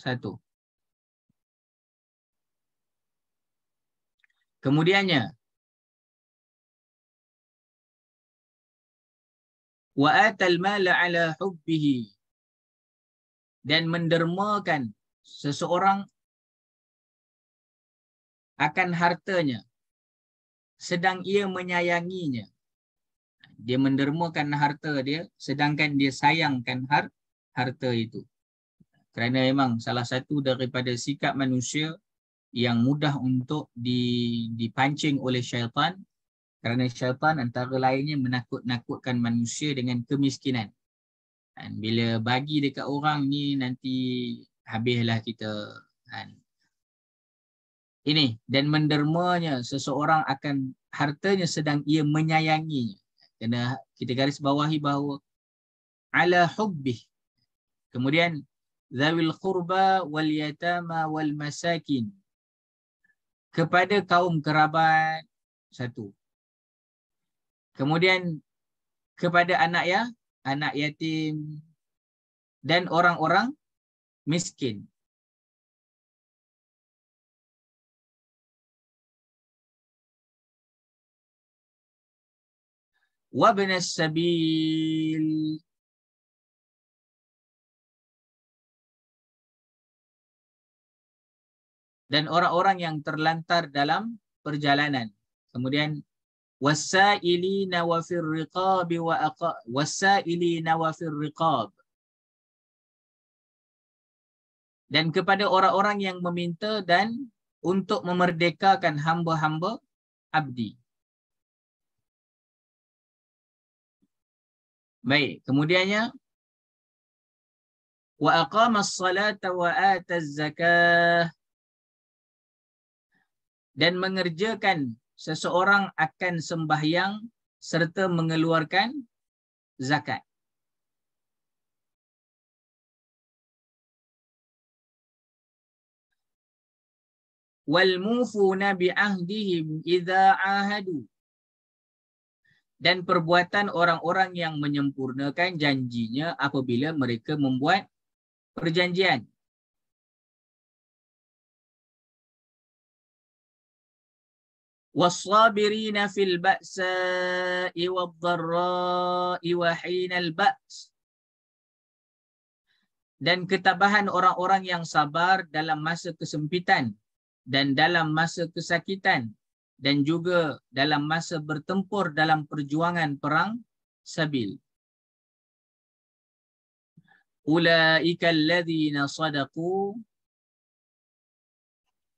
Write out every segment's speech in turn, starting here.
satu. Kemudiannya, wa'at al mala ala hubbihi dan mendermakan seseorang akan hartanya sedang ia menyayanginya dia mendermakan harta dia sedangkan dia sayangkan har harta itu kerana memang salah satu daripada sikap manusia yang mudah untuk dipancing oleh syaitan kerana syaitan antara lainnya menakut-nakutkan manusia dengan kemiskinan. Dan bila bagi dekat orang ni nanti habislah kita. Dan ini dan mendermanya seseorang akan hartanya sedang ia menyayangi. Kena kita garis bawahi bahawa ala hubbih. Kemudian Zawil Kurba wal القربى wal masakin kepada kaum kerabat satu kemudian kepada anak ya anak yatim dan orang-orang miskin wa bin as-sabil dan orang-orang yang terlantar dalam perjalanan. Kemudian wasailina wa fir riqab wa aqa wasailina riqab dan kepada orang-orang yang meminta dan untuk memerdekakan hamba-hamba abdi. Baik, kemudiannya wa aqama as-salata wa ata az-zakah dan mengerjakan seseorang akan sembahyang serta mengeluarkan zakat. wal mufuna bi ahdihim idza ahadu dan perbuatan orang-orang yang menyempurnakan janjinya apabila mereka membuat perjanjian والصابرين في البأساء والضراء وحين البأس dan ketabahan orang-orang yang sabar dalam masa kesempitan dan dalam masa kesakitan dan juga dalam masa bertempur dalam perjuangan perang sabil. Ulaika alladhina sadaku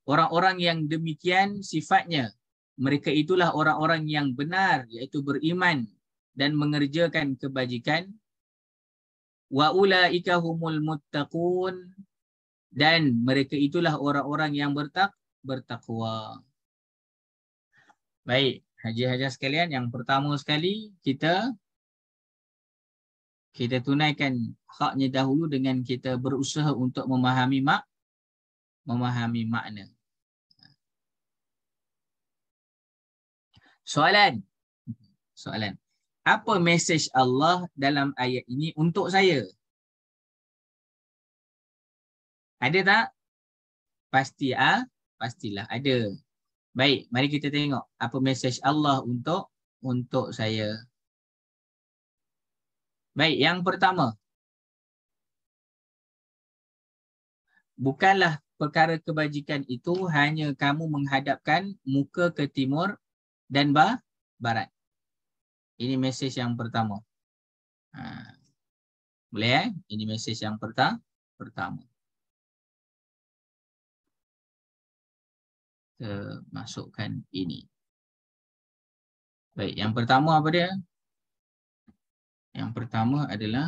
Orang-orang yang demikian sifatnya mereka itulah orang-orang yang benar iaitu beriman dan mengerjakan kebajikan wa ulaika humul muttaqun dan mereka itulah orang-orang yang bertak bertakwa baik haji haji sekalian yang pertama sekali kita kita tunaikan haknya dahulu dengan kita berusaha untuk memahami mak memahami makna Soalan. Soalan. Apa mesej Allah dalam ayat ini untuk saya? Ada tak? Pasti ah, ha? pastilah ada. Baik, mari kita tengok apa mesej Allah untuk untuk saya. Baik, yang pertama. Bukanlah perkara kebajikan itu hanya kamu menghadapkan muka ke timur dan ba barat. Ini mesej yang pertama. Ha. Boleh eh? Ini mesej yang perta pertama. Kita masukkan ini. Baik, yang pertama apa dia? Yang pertama adalah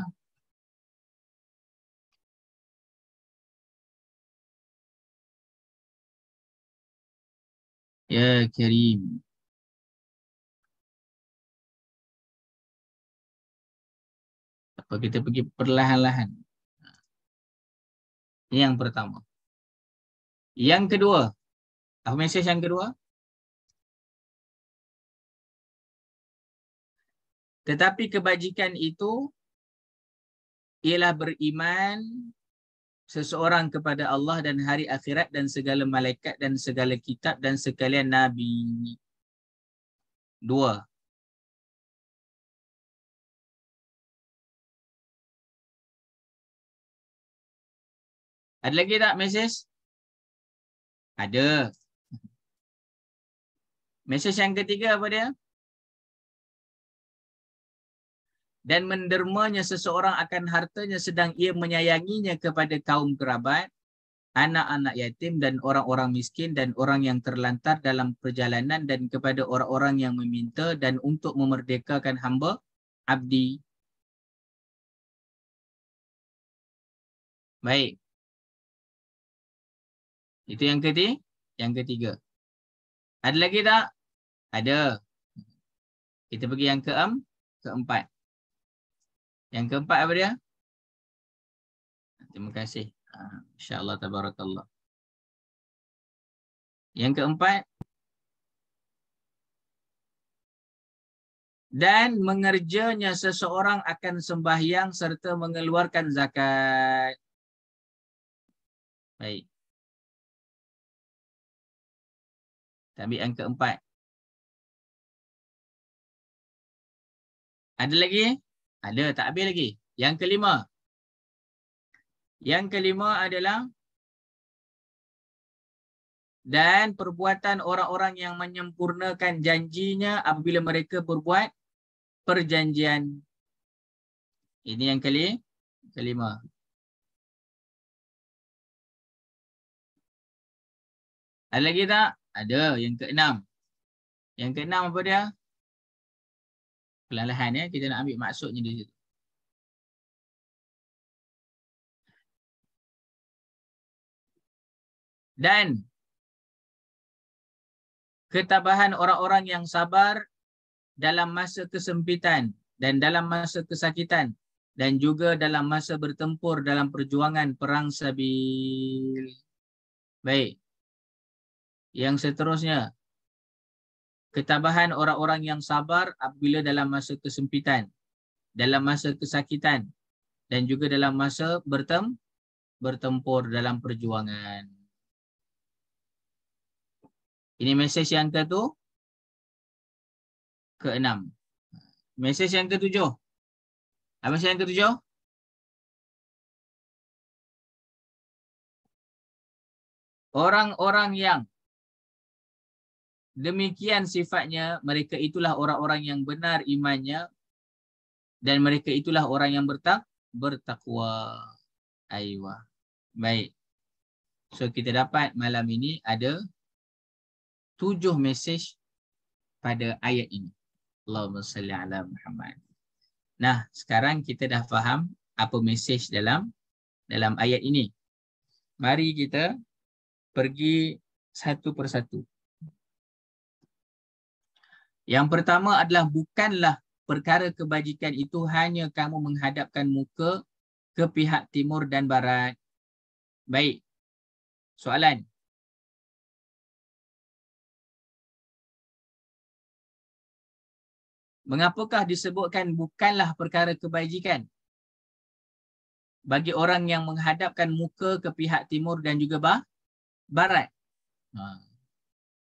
Ya Kerim, Kalau kita pergi perlahan-lahan. Ini yang pertama. Yang kedua. Apa mesej yang kedua? Tetapi kebajikan itu ialah beriman seseorang kepada Allah dan hari akhirat dan segala malaikat dan segala kitab dan sekalian Nabi. Dua, Ada lagi tak mesej? Ada. Mesej yang ketiga apa dia? Dan mendermanya seseorang akan hartanya sedang ia menyayanginya kepada kaum kerabat, anak-anak yatim dan orang-orang miskin dan orang yang terlantar dalam perjalanan dan kepada orang-orang yang meminta dan untuk memerdekakan hamba, abdi. Baik. Itu yang ketiga. Yang ketiga. Ada lagi tak? Ada. Kita pergi yang keem, keempat. Yang keempat apa dia? Terima kasih. Ah, InsyaAllah tabarakallah. Yang keempat. Dan mengerjanya seseorang akan sembahyang serta mengeluarkan zakat. Baik. Kita ambil yang keempat. Ada lagi? Ada, tak habis lagi. Yang kelima. Yang kelima adalah dan perbuatan orang-orang yang menyempurnakan janjinya apabila mereka berbuat perjanjian. Ini yang kali kelima. Ada lagi tak? ada yang keenam. Yang keenam apa dia? perlahan ya kita nak ambil maksudnya di situ. Dan ketabahan orang-orang yang sabar dalam masa kesempitan dan dalam masa kesakitan dan juga dalam masa bertempur dalam perjuangan perang sabil. Baik. Yang seterusnya, ketabahan orang-orang yang sabar apabila dalam masa kesempitan, dalam masa kesakitan dan juga dalam masa bertem bertempur dalam perjuangan. Ini mesej yang ke-2. ke enam. Mesej yang ke-7. Apa mesej yang ke-7? Orang-orang yang demikian sifatnya mereka itulah orang-orang yang benar imannya dan mereka itulah orang yang bertak bertakwa aywa baik so kita dapat malam ini ada tujuh mesej pada ayat ini Allahumma salli ala Muhammad nah sekarang kita dah faham apa mesej dalam dalam ayat ini mari kita pergi satu persatu yang pertama adalah bukanlah perkara kebajikan itu hanya kamu menghadapkan muka ke pihak timur dan barat. Baik. Soalan. Mengapakah disebutkan bukanlah perkara kebajikan? Bagi orang yang menghadapkan muka ke pihak timur dan juga bah, barat. Ha.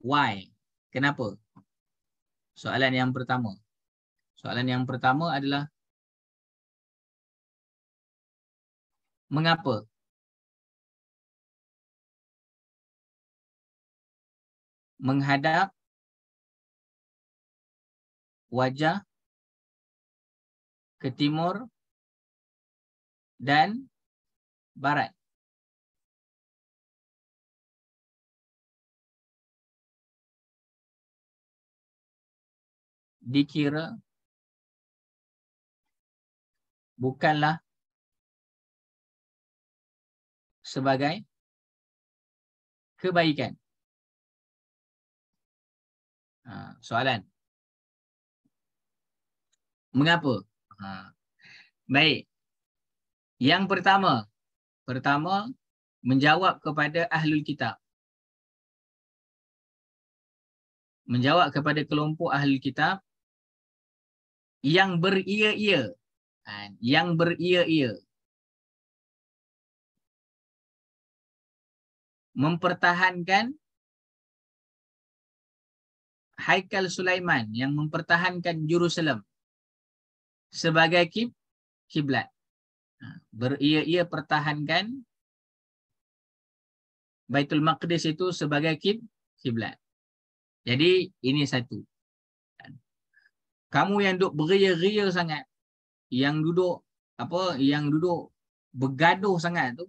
Why? Kenapa? Kenapa? soalan yang pertama. Soalan yang pertama adalah mengapa? Menghadap wajah ke timur dan barat. dikira bukanlah sebagai kebaikan. Ha, soalan. Mengapa? Ha. Baik. Yang pertama. Pertama, menjawab kepada Ahlul Kitab. Menjawab kepada kelompok Ahlul Kitab yang beria-ia. Ha, yang beria-ia. Mempertahankan Haikal Sulaiman yang mempertahankan Jerusalem sebagai kib kiblat. Ha, beria-ia pertahankan Baitul Maqdis itu sebagai kib kiblat. Jadi ini satu kamu yang duduk beria-ria sangat yang duduk apa yang duduk bergaduh sangat tu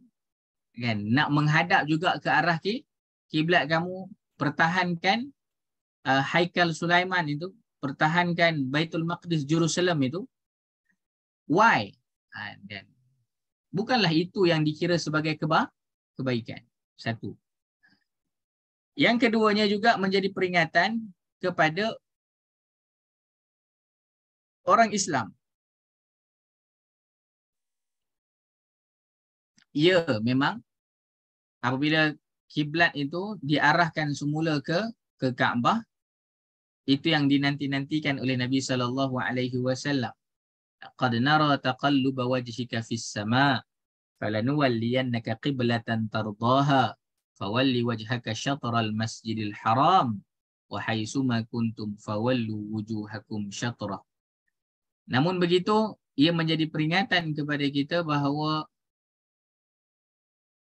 kan nak menghadap juga ke arah ki kiblat kamu pertahankan uh, Haikal Sulaiman itu pertahankan Baitul Maqdis Jerusalem itu why dan ha, bukanlah itu yang dikira sebagai keba kebaikan satu yang keduanya juga menjadi peringatan kepada orang Islam. Ya, memang apabila kiblat itu diarahkan semula ke ke Kaabah, itu yang dinanti-nantikan oleh Nabi sallallahu alaihi wasallam. Qad nara taqallub wajhika fis sama' falanuwalliyannaka qiblatan tardaha fawalli wajhaka syatral masjidil haram wa haitsuma kuntum fawallu wujuhakum syatrah Namun begitu, ia menjadi peringatan kepada kita bahawa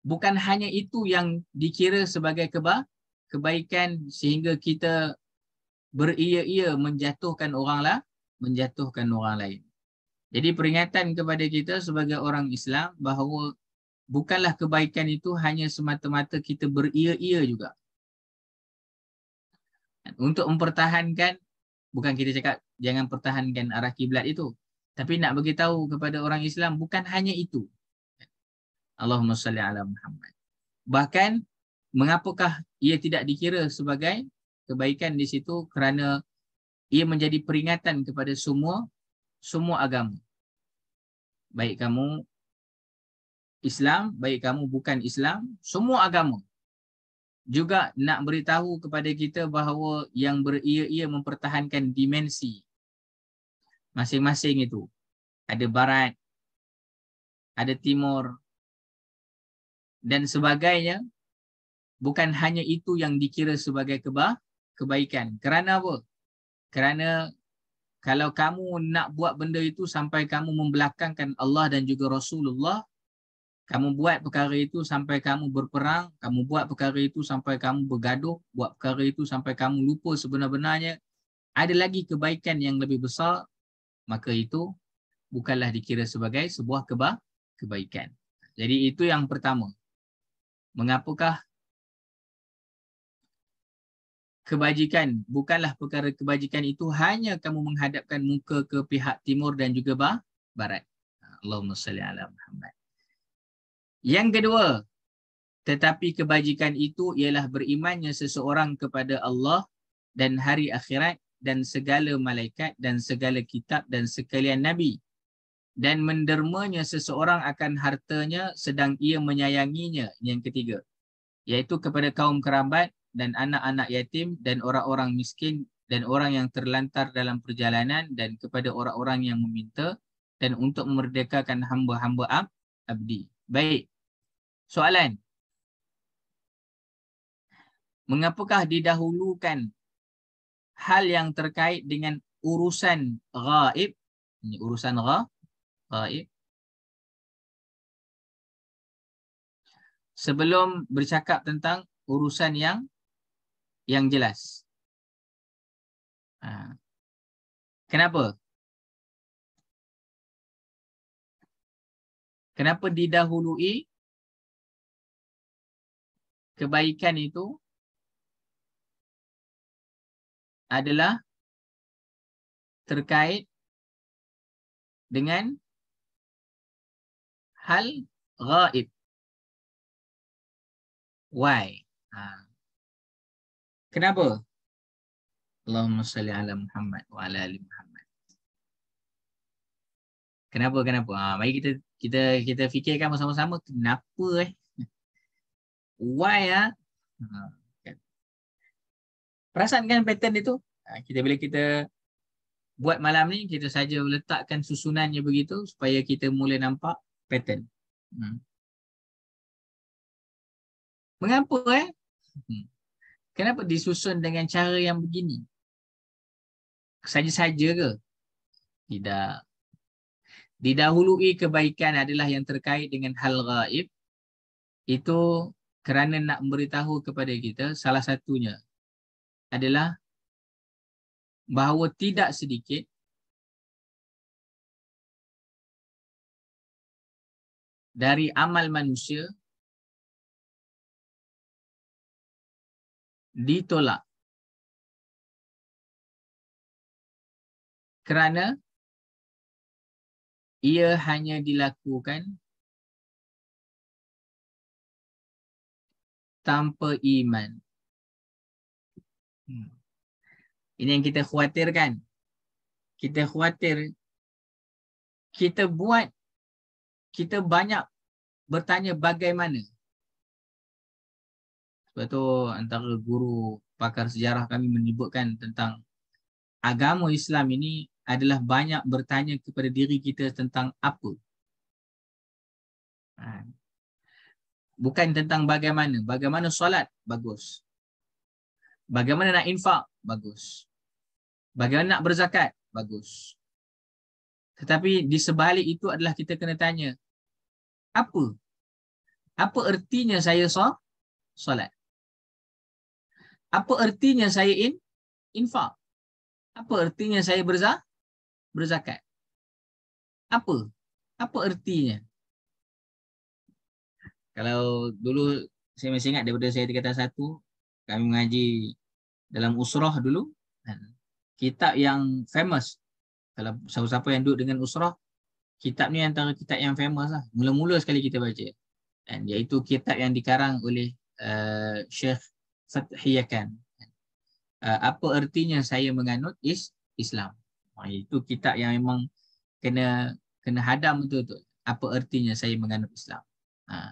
bukan hanya itu yang dikira sebagai keba kebaikan sehingga kita beria-ia menjatuhkan oranglah menjatuhkan orang lain. Jadi peringatan kepada kita sebagai orang Islam bahawa bukanlah kebaikan itu hanya semata-mata kita beria-ia juga. Untuk mempertahankan, bukan kita cakap jangan pertahankan arah kiblat itu tapi nak bagi tahu kepada orang Islam bukan hanya itu Allahumma salli ala Muhammad bahkan mengapakah ia tidak dikira sebagai kebaikan di situ kerana ia menjadi peringatan kepada semua semua agama baik kamu Islam baik kamu bukan Islam semua agama juga nak beritahu kepada kita bahawa yang beria-ia mempertahankan dimensi masing-masing itu. Ada barat, ada timur dan sebagainya. Bukan hanya itu yang dikira sebagai keba kebaikan. Kerana apa? Kerana kalau kamu nak buat benda itu sampai kamu membelakangkan Allah dan juga Rasulullah, kamu buat perkara itu sampai kamu berperang, kamu buat perkara itu sampai kamu bergaduh, buat perkara itu sampai kamu lupa sebenar-benarnya, ada lagi kebaikan yang lebih besar maka itu bukanlah dikira sebagai sebuah keba kebaikan. Jadi itu yang pertama. Mengapakah kebajikan bukanlah perkara kebajikan itu hanya kamu menghadapkan muka ke pihak timur dan juga barat. Allahumma salli ala Muhammad. Yang kedua, tetapi kebajikan itu ialah berimannya seseorang kepada Allah dan hari akhirat dan segala malaikat dan segala kitab dan sekalian Nabi. Dan mendermanya seseorang akan hartanya sedang ia menyayanginya. Yang ketiga. Iaitu kepada kaum kerabat dan anak-anak yatim dan orang-orang miskin dan orang yang terlantar dalam perjalanan dan kepada orang-orang yang meminta dan untuk memerdekakan hamba-hamba ab abdi. Baik. Soalan. Mengapakah didahulukan hal yang terkait dengan urusan gaib ini urusan gha, gaib sebelum bercakap tentang urusan yang yang jelas ha. kenapa kenapa didahului kebaikan itu adalah terkait dengan hal gaib. Why? Ha. Kenapa? Allahumma salli ala Muhammad wa ala ali Muhammad. Kenapa kenapa? Ha, mari kita kita kita fikirkan sama-sama kenapa eh? Why ah? Ha? ha. Perasan kan pattern dia tu? Ha, kita bila kita buat malam ni kita saja letakkan susunannya begitu supaya kita mula nampak pattern. Hmm. Mengapa eh? Hmm. Kenapa disusun dengan cara yang begini? Saja-saja ke? Tidak. Didahului kebaikan adalah yang terkait dengan hal gaib. Itu kerana nak memberitahu kepada kita salah satunya adalah bahawa tidak sedikit dari amal manusia ditolak kerana ia hanya dilakukan tanpa iman Hmm. Ini yang kita khawatirkan. Kita khawatir. kita buat kita banyak bertanya bagaimana. Sebab tu antara guru pakar sejarah kami menyebutkan tentang agama Islam ini adalah banyak bertanya kepada diri kita tentang apa. Ha. Bukan tentang bagaimana. Bagaimana solat? Bagus. Bagaimana nak infak? Bagus. Bagaimana nak berzakat? Bagus. Tetapi di sebalik itu adalah kita kena tanya, apa? Apa ertinya saya so solat? Apa ertinya saya in infak? Apa ertinya saya berza berzakat? Apa? Apa ertinya? Kalau dulu saya masih ingat daripada saya di satu, kami mengaji dalam usrah dulu kitab yang famous kalau siapa-siapa yang duduk dengan usrah kitab ni antara kitab yang famous lah mula-mula sekali kita baca dan iaitu kitab yang dikarang oleh uh, Syekh Fathiyakan uh, eh, apa ertinya saya menganut is Islam ah, itu kitab yang memang kena kena hadam betul-betul apa ertinya saya menganut Islam ha. Uh.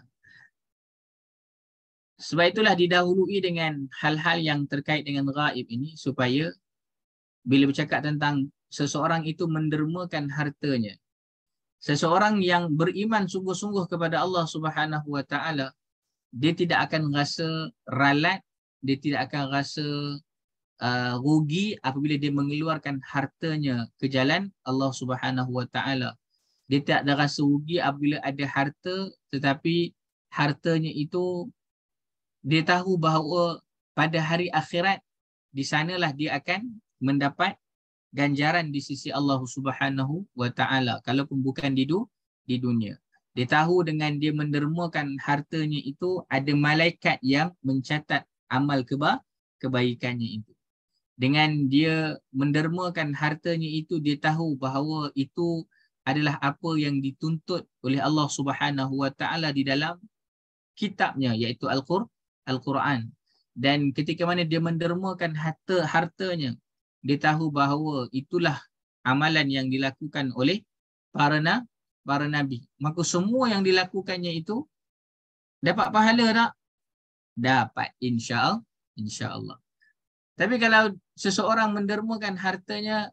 Sebab itulah didahului dengan hal-hal yang terkait dengan raib ini supaya bila bercakap tentang seseorang itu mendermakan hartanya. Seseorang yang beriman sungguh-sungguh kepada Allah Subhanahu Wa Taala, dia tidak akan rasa ralat, dia tidak akan rasa uh, rugi apabila dia mengeluarkan hartanya ke jalan Allah Subhanahu Wa Taala. Dia tidak ada rasa rugi apabila ada harta tetapi hartanya itu dia tahu bahawa pada hari akhirat di sanalah dia akan mendapat ganjaran di sisi Allah Subhanahu wa taala kalaupun bukan di di dunia dia tahu dengan dia mendermakan hartanya itu ada malaikat yang mencatat amal keba kebaikannya itu dengan dia mendermakan hartanya itu dia tahu bahawa itu adalah apa yang dituntut oleh Allah Subhanahu wa taala di dalam kitabnya iaitu al-Quran Al-Quran dan ketika mana dia mendermakan harta hartanya dia tahu bahawa itulah amalan yang dilakukan oleh para na para nabi maka semua yang dilakukannya itu dapat pahala tak dapat insya-Allah insya-Allah tapi kalau seseorang mendermakan hartanya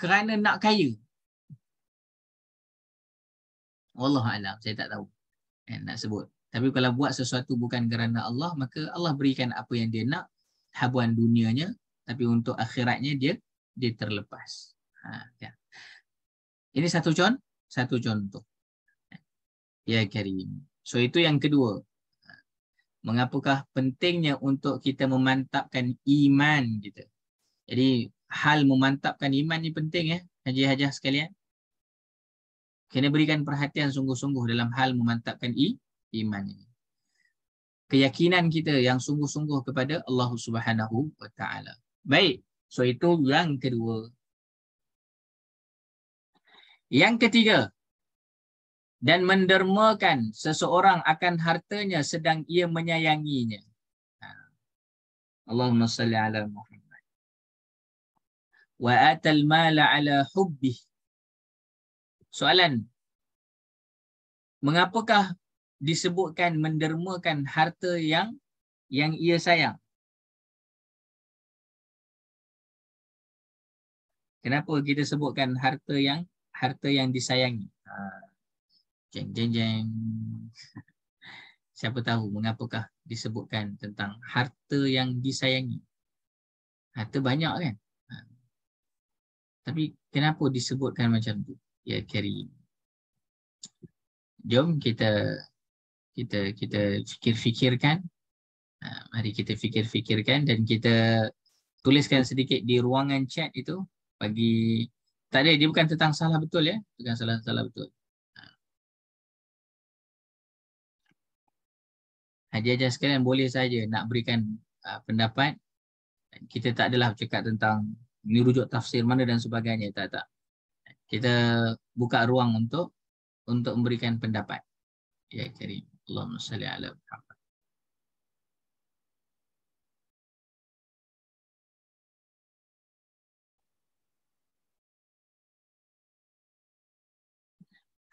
kerana nak kaya Allah alam saya tak tahu eh, nak sebut tapi kalau buat sesuatu bukan kerana Allah, maka Allah berikan apa yang dia nak, habuan dunianya, tapi untuk akhiratnya dia dia terlepas. Ha, ya. Ini satu contoh, satu contoh. Ya Karim. So itu yang kedua. Mengapakah pentingnya untuk kita memantapkan iman kita? Jadi hal memantapkan iman ni penting ya, Haji Hajah sekalian. Kena berikan perhatian sungguh-sungguh dalam hal memantapkan iman iman Keyakinan kita yang sungguh-sungguh kepada Allah Subhanahu wa taala. Baik, so itu yang kedua. Yang ketiga dan mendermakan seseorang akan hartanya sedang ia menyayanginya. Ha. Allahumma salli ala Muhammad. Wa atal mala ala hubbih. Soalan. Mengapakah disebutkan mendermakan harta yang yang ia sayang. Kenapa kita sebutkan harta yang harta yang disayangi? Ha. Jeng jeng jeng. Siapa tahu mengapakah disebutkan tentang harta yang disayangi? Harta banyak kan? Ha. Tapi kenapa disebutkan macam tu? Ya, Kerry. Jom kita kita kita fikir-fikirkan ah, mari kita fikir-fikirkan dan kita tuliskan sedikit di ruangan chat itu bagi tak ada dia bukan tentang salah betul ya bukan salah salah betul haji ah. hadiah sekalian boleh saja nak berikan uh, pendapat. Kita tak adalah cakap tentang ni rujuk tafsir mana dan sebagainya. Tak, tak. Kita buka ruang untuk untuk memberikan pendapat. Ya, Karim. Allahumma salli ala Muhammad.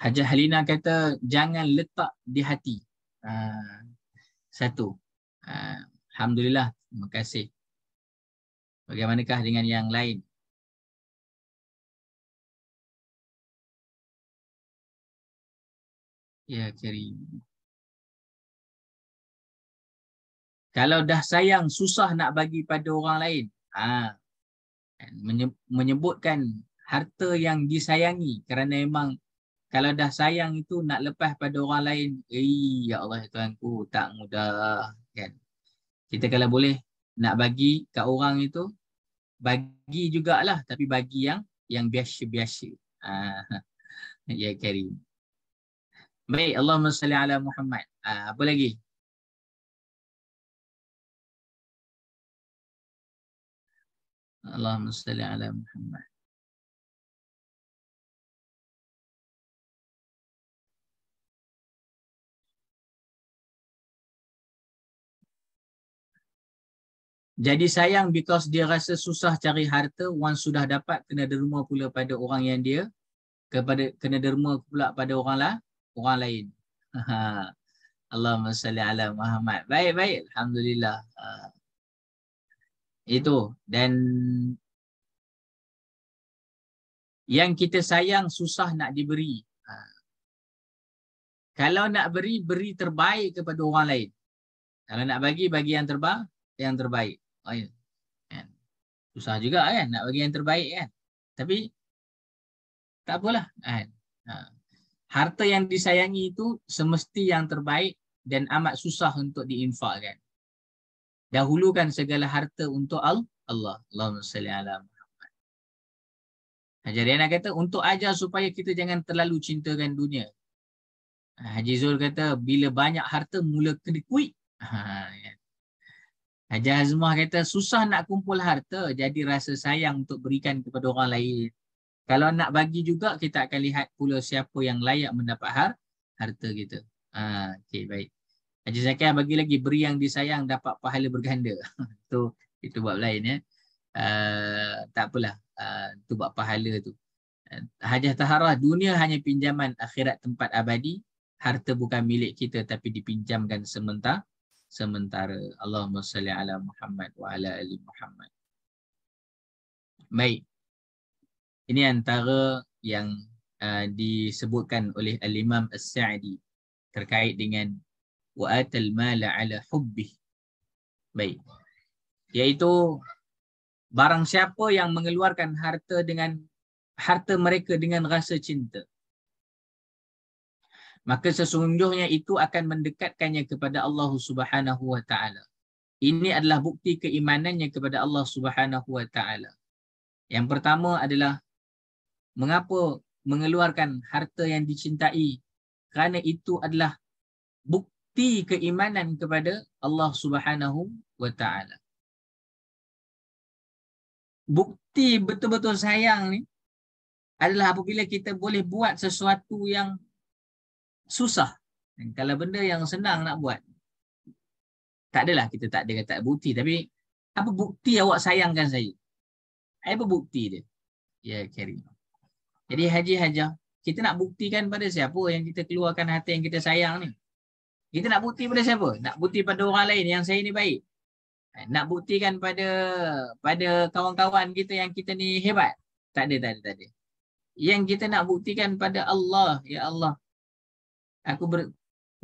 Hajah Halina kata jangan letak di hati. Uh, satu. Uh, Alhamdulillah. Terima kasih. Bagaimanakah dengan yang lain? Ya, Kerim. Kalau dah sayang susah nak bagi pada orang lain. Ha. Kan, menyebutkan harta yang disayangi kerana memang kalau dah sayang itu nak lepas pada orang lain, eh ya Allah Tuhanku tak mudah kan. Kita kalau boleh nak bagi kat orang itu bagi jugalah tapi bagi yang yang biasa-biasa. Ha. Ya Karim. Baik, Allahumma salli ala Muhammad. Uh, apa lagi? اللهم صل ala Muhammad. Jadi sayang because dia rasa susah cari harta once sudah dapat kena derma pula pada orang yang dia kepada kena derma pula pada orang lah, orang lain. Allahumma salli ala Muhammad. Baik baik alhamdulillah. Ah, itu. Dan yang kita sayang susah nak diberi. Ha. Kalau nak beri, beri terbaik kepada orang lain. Kalau nak bagi, bagi yang terbaik. Yang terbaik. Oh, ya. kan? Susah juga kan nak bagi yang terbaik kan. Tapi tak apalah. Kan? Ha. Harta yang disayangi itu semesti yang terbaik dan amat susah untuk diinfakkan dahulukan segala harta untuk Allah. Allah. Allahumma salli ala Muhammad. Haji Riana kata untuk ajar supaya kita jangan terlalu cintakan dunia. Ah, Haji Zul kata bila banyak harta mula kena kuit. Ha, ah, ya. Haji Azmah kata susah nak kumpul harta jadi rasa sayang untuk berikan kepada orang lain. Kalau nak bagi juga kita akan lihat pula siapa yang layak mendapat har harta kita. Ha, ah, okay, baik. Haji Zakiah bagi lagi beri yang disayang dapat pahala berganda. Itu itu bab lain ya. Uh, tak apalah. Eh, itu uh, bab pahala tu. Eh, Hajah taharah dunia hanya pinjaman akhirat tempat abadi. Harta bukan milik kita tapi dipinjamkan sementara. Sementara Allahumma salli ala Muhammad wa ala ali Muhammad. Baik. Ini antara yang uh, disebutkan oleh Al-Imam As-Sa'di terkait dengan wa atal mala ala hubbi. Baik. Yaitu barang siapa yang mengeluarkan harta dengan harta mereka dengan rasa cinta. Maka sesungguhnya itu akan mendekatkannya kepada Allah Subhanahu wa taala. Ini adalah bukti keimanannya kepada Allah Subhanahu wa taala. Yang pertama adalah mengapa mengeluarkan harta yang dicintai kerana itu adalah buk bukti keimanan kepada Allah Subhanahu wa taala. Bukti betul-betul sayang ni adalah apabila kita boleh buat sesuatu yang susah. Dan kalau benda yang senang nak buat. Tak adalah kita tak ada kata bukti tapi apa bukti awak sayangkan saya? Apa bukti dia? Ya Karim. Jadi Haji hajar kita nak buktikan pada siapa yang kita keluarkan hati yang kita sayang ni. Kita nak bukti pada siapa? Nak bukti pada orang lain yang saya ni baik. Eh, nak buktikan pada pada kawan-kawan kita yang kita ni hebat. Tak ada, tak ada, tak ada. Yang kita nak buktikan pada Allah, ya Allah. Aku ber,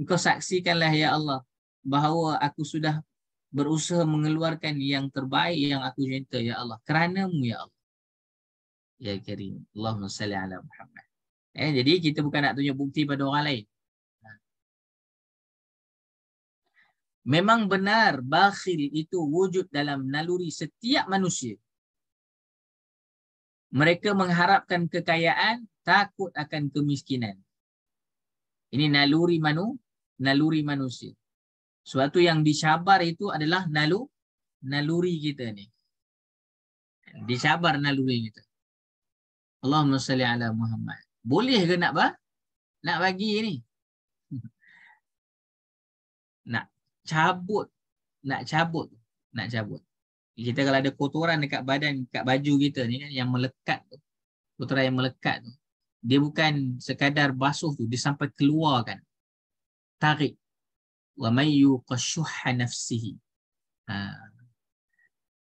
kau saksikanlah ya Allah bahawa aku sudah berusaha mengeluarkan yang terbaik yang aku cinta ya Allah kerana-Mu ya Allah. Ya Karim, Allahumma salli ala Muhammad. Eh jadi kita bukan nak tunjuk bukti pada orang lain. Memang benar bakhil itu wujud dalam naluri setiap manusia. Mereka mengharapkan kekayaan, takut akan kemiskinan. Ini naluri manu, naluri manusia. Suatu yang disabar itu adalah nalu, naluri kita ni. Disabar naluri kita. Allahumma salli ala Muhammad. Boleh ke nak ba? Nak bagi ni? nak cabut nak cabut nak cabut kita kalau ada kotoran dekat badan dekat baju kita ni kan yang melekat tu kotoran yang melekat tu dia bukan sekadar basuh tu dia sampai keluarkan tarik wa may yuqashuha nafsihi ha.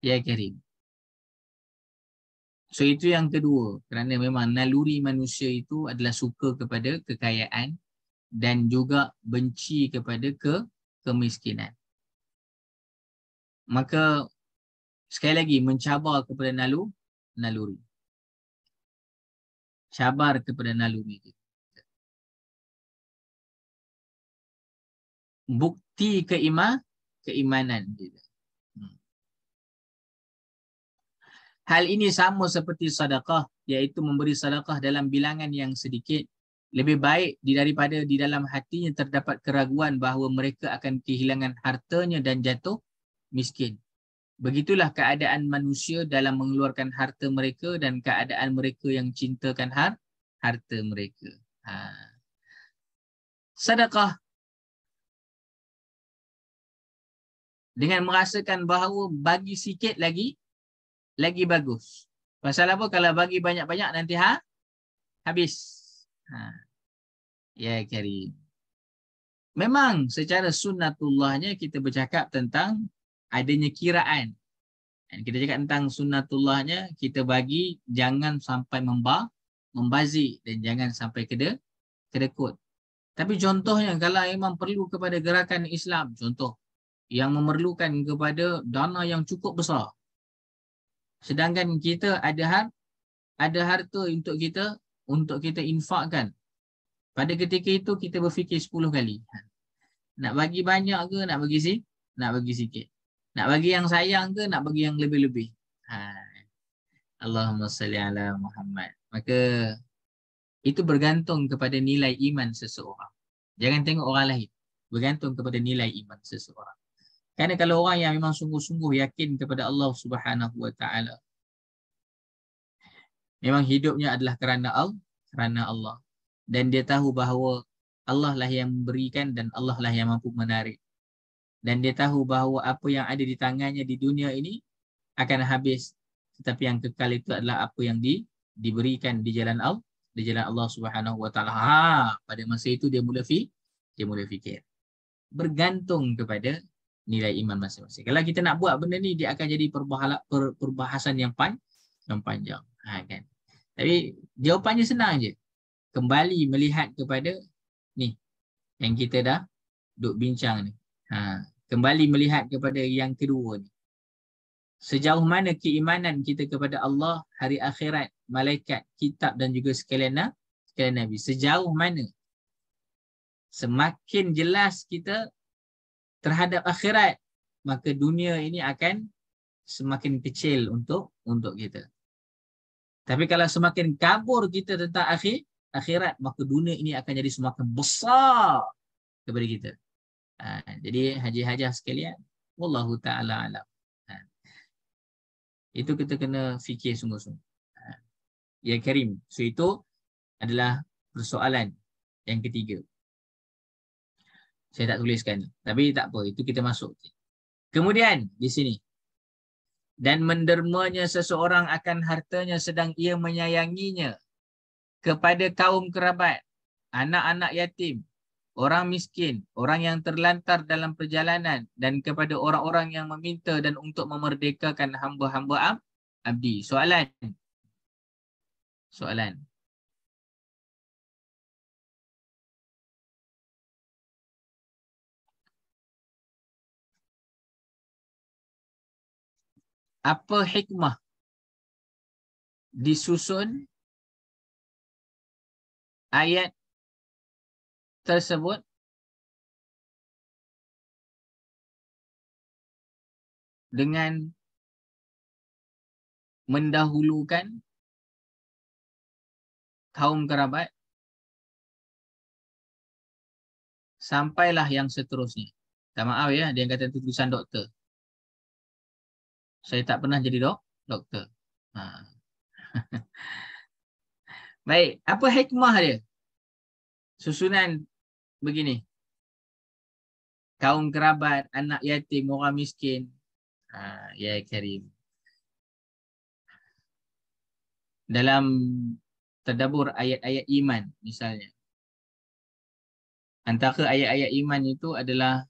ya karim So itu yang kedua kerana memang naluri manusia itu adalah suka kepada kekayaan dan juga benci kepada ke kemiskinan. Maka sekali lagi mencabar kepada nalu naluri. Cabar kepada naluri kita. Bukti keima keimanan kita. Hmm. Hal ini sama seperti sedekah iaitu memberi sedekah dalam bilangan yang sedikit lebih baik di daripada di dalam hatinya terdapat keraguan bahawa mereka akan kehilangan hartanya dan jatuh miskin. Begitulah keadaan manusia dalam mengeluarkan harta mereka dan keadaan mereka yang cintakan har harta mereka. Ha. Sedekah dengan merasakan bahawa bagi sikit lagi lagi bagus. Pasal apa kalau bagi banyak-banyak nanti ha habis. Ha. Ya kari. Memang secara sunnatullahnya kita bercakap tentang adanya kiraan. Dan kita cakap tentang sunnatullahnya kita bagi jangan sampai memba membazi dan jangan sampai keda kedekut. Tapi contohnya kalau imam perlu kepada gerakan Islam contoh yang memerlukan kepada dana yang cukup besar. Sedangkan kita ada har ada harta untuk kita untuk kita infakkan. Pada ketika itu kita berfikir 10 kali. Ha. Nak bagi banyak ke nak bagi si? Nak bagi sikit. Nak bagi yang sayang ke nak bagi yang lebih-lebih. Ha. Allahumma salli ala Muhammad. Maka itu bergantung kepada nilai iman seseorang. Jangan tengok orang lain. Bergantung kepada nilai iman seseorang. Karena kalau orang yang memang sungguh-sungguh yakin kepada Allah Subhanahu wa taala, memang hidupnya adalah kerana Allah kerana Allah dan dia tahu bahawa Allah lah yang memberikan dan Allah lah yang mampu menarik dan dia tahu bahawa apa yang ada di tangannya di dunia ini akan habis tetapi yang kekal itu adalah apa yang di diberikan di jalan Allah di jalan Allah Subhanahu wa taala. Ha, pada masa itu dia mula fikir, dia mula fikir. Bergantung kepada nilai iman masing-masing. Kalau kita nak buat benda ni dia akan jadi perbahala, perbahasan yang, pan, yang panjang. Ha kan. Tapi jawapannya senang je. Kembali melihat kepada ni yang kita dah duk bincang ni. Ha, kembali melihat kepada yang kedua ni. Sejauh mana keimanan kita kepada Allah, hari akhirat, malaikat, kitab dan juga sekalian, sekalian Nabi. Sejauh mana semakin jelas kita terhadap akhirat, maka dunia ini akan semakin kecil untuk untuk kita. Tapi kalau semakin kabur kita tentang akhir, akhirat, maka dunia ini akan jadi semakin besar kepada kita. Ha, jadi haji-hajah sekalian, Wallahu ta'ala alam. Ha. Itu kita kena fikir sungguh-sungguh. Ha. Ya Karim, so itu adalah persoalan yang ketiga. Saya tak tuliskan. Tapi tak apa, itu kita masuk. Kemudian di sini, dan mendermanya seseorang akan hartanya sedang ia menyayanginya kepada kaum kerabat, anak-anak yatim, orang miskin, orang yang terlantar dalam perjalanan dan kepada orang-orang yang meminta dan untuk memerdekakan hamba-hamba abdi. Soalan. Soalan. apa hikmah disusun ayat tersebut dengan mendahulukan kaum kerabat sampailah yang seterusnya. Tak maaf ya, dia kata tulisan doktor saya tak pernah jadi dok doktor. Ha. Baik, apa hikmah dia? Susunan begini. Kaum kerabat, anak yatim, orang miskin. Ha, ya Karim. Dalam terdabur ayat-ayat iman misalnya. Antara ayat-ayat iman itu adalah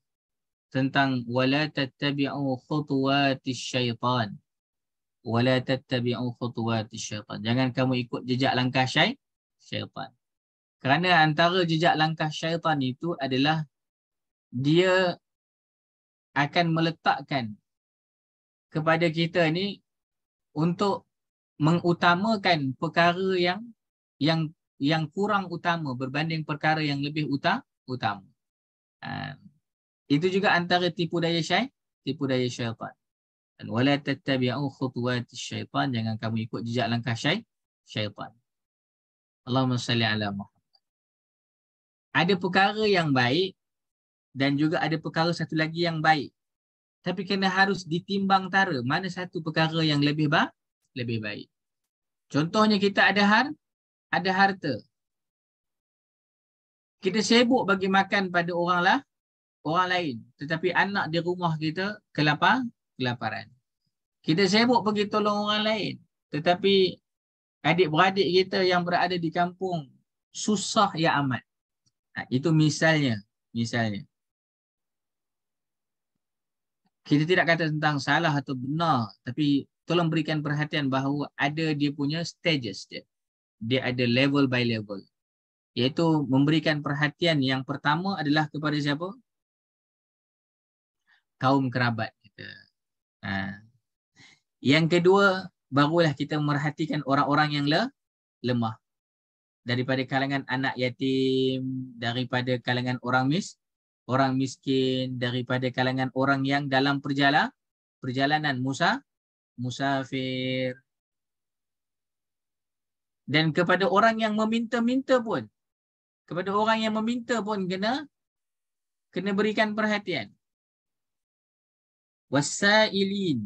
tentang wala tattabi'u khutuwatis syaitan wala tattabi'u khutuwatis syaitan jangan kamu ikut jejak langkah syaitan kerana antara jejak langkah syaitan itu adalah dia akan meletakkan kepada kita ni untuk mengutamakan perkara yang yang yang kurang utama berbanding perkara yang lebih utama utama. Ha. Itu juga antara tipu daya syaitan. tipu daya syaitan. Dan wala tattabi'u khutuwati syaitan, jangan kamu ikut jejak langkah syai, syaitan. Allahumma salli ala Muhammad. Ada perkara yang baik dan juga ada perkara satu lagi yang baik. Tapi kena harus ditimbang tara mana satu perkara yang lebih baik, lebih baik. Contohnya kita ada har, ada harta. Kita sibuk bagi makan pada orang lah, orang lain tetapi anak di rumah kita kelapar kelaparan kita sibuk pergi tolong orang lain tetapi adik beradik kita yang berada di kampung susah ya amat ha, itu misalnya misalnya kita tidak kata tentang salah atau benar tapi tolong berikan perhatian bahawa ada dia punya stages dia dia ada level by level iaitu memberikan perhatian yang pertama adalah kepada siapa kaum kerabat kita. Ha. Yang kedua, barulah kita memerhatikan orang-orang yang le, lemah. Daripada kalangan anak yatim, daripada kalangan orang mis, orang miskin, daripada kalangan orang yang dalam perjalanan, perjalanan Musa, musafir. Dan kepada orang yang meminta-minta pun, kepada orang yang meminta pun kena kena berikan perhatian wasailin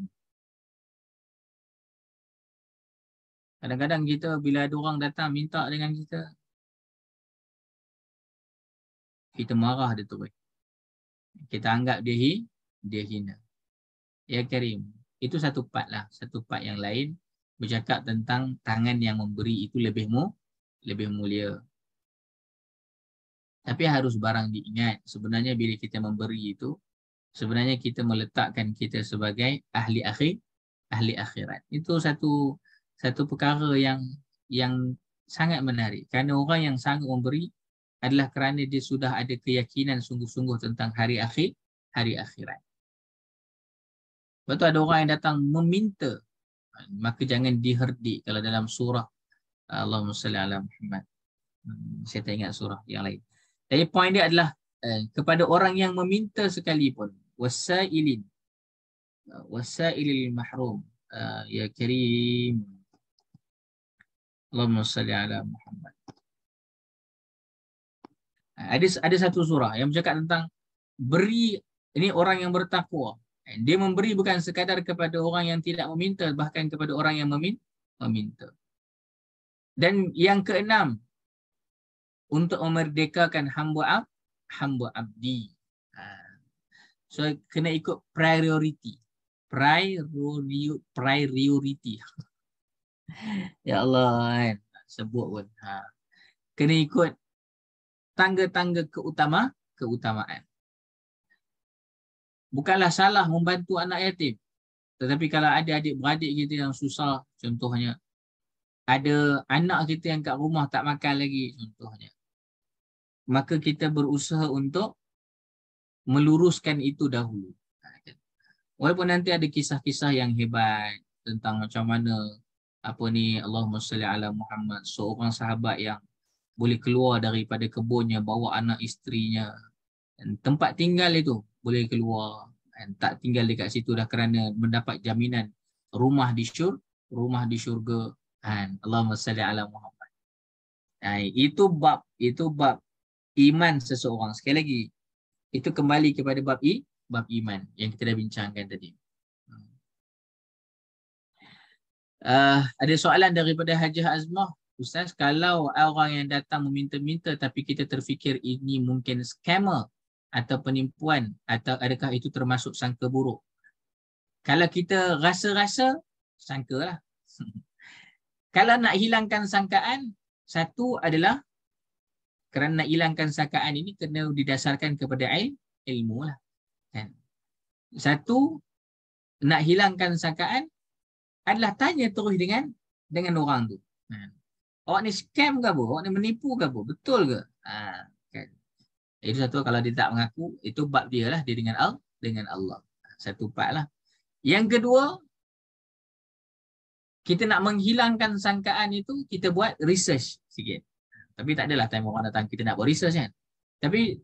kadang-kadang kita bila ada orang datang minta dengan kita kita marah dia tu kita anggap dia hi, dia hina ya karim itu satu part lah satu part yang lain bercakap tentang tangan yang memberi itu lebih mu lebih mulia tapi harus barang diingat sebenarnya bila kita memberi itu sebenarnya kita meletakkan kita sebagai ahli akhir ahli akhirat. Itu satu satu perkara yang yang sangat menarik. Kerana orang yang sanggup memberi adalah kerana dia sudah ada keyakinan sungguh-sungguh tentang hari akhir, hari akhirat. Betul ada orang yang datang meminta. Maka jangan diherdi kalau dalam surah Allahumma salli ala Muhammad. Hmm, saya tak ingat surah yang lain. Jadi point dia adalah Eh, kepada orang yang meminta sekalipun wasailin eh, wasailil mahrum uh, ya karim Allahumma salli ala Muhammad ada ada satu surah yang bercakap tentang beri ini orang yang bertakwa dia memberi bukan sekadar kepada orang yang tidak meminta bahkan kepada orang yang meminta dan yang keenam untuk memerdekakan hamba apa hamba abdi. Ha. So kena ikut priority. Priority. ya Allah kan. Sebut pun. Ha. Kena ikut tangga-tangga keutama, keutamaan. Bukanlah salah membantu anak yatim. Tetapi kalau ada adik-beradik kita yang susah contohnya. Ada anak kita yang kat rumah tak makan lagi contohnya maka kita berusaha untuk meluruskan itu dahulu. Ha, kan? Walaupun nanti ada kisah-kisah yang hebat tentang macam mana apa ni Allahumma salli ala Muhammad seorang sahabat yang boleh keluar daripada kebunnya bawa anak isterinya dan tempat tinggal itu boleh keluar dan tak tinggal dekat situ dah kerana mendapat jaminan rumah di syurga rumah di syurga dan Allahumma salli ala Muhammad. Nah, itu bab itu bab iman seseorang. Sekali lagi, itu kembali kepada bab i, bab iman yang kita dah bincangkan tadi. Uh, ada soalan daripada Haji Azmah. Ustaz, kalau orang yang datang meminta-minta tapi kita terfikir ini mungkin scammer atau penipuan atau adakah itu termasuk sangka buruk? Kalau kita rasa-rasa, sangka lah. kalau nak hilangkan sangkaan, satu adalah kerana nak hilangkan sakaan ini kena didasarkan kepada ilmu lah. Kan? Satu, nak hilangkan sakaan adalah tanya terus dengan dengan orang tu. Kan? Awak ni scam ke apa? Awak ni menipu ke apa? Betul ke? Ha, kan? Itu satu kalau dia tak mengaku, itu bab dia lah dia dengan Allah. Dengan Allah. Satu part lah. Yang kedua, kita nak menghilangkan sangkaan itu, kita buat research sikit. Tapi tak adalah time orang datang kita nak buat research kan. Tapi